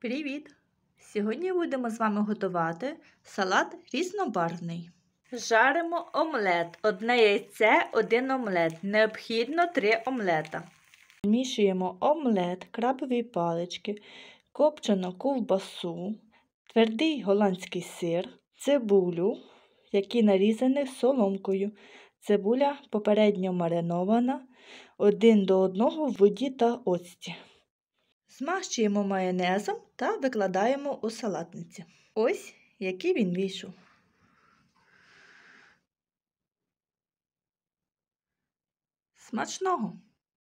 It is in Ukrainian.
Привіт! Сьогодні будемо з вами готувати салат різнобарвний. Жаримо омлет. Одне яйце, один омлет. Необхідно три омлета. Змішуємо омлет, крабові палички, копчену ковбасу, твердий голландський сир, цибулю, які нарізані соломкою. Цибуля попередньо маринована, один до одного в воді та оцті. Смащуємо майонезом та викладаємо у салатниці. Ось який він вийшов. Смачного!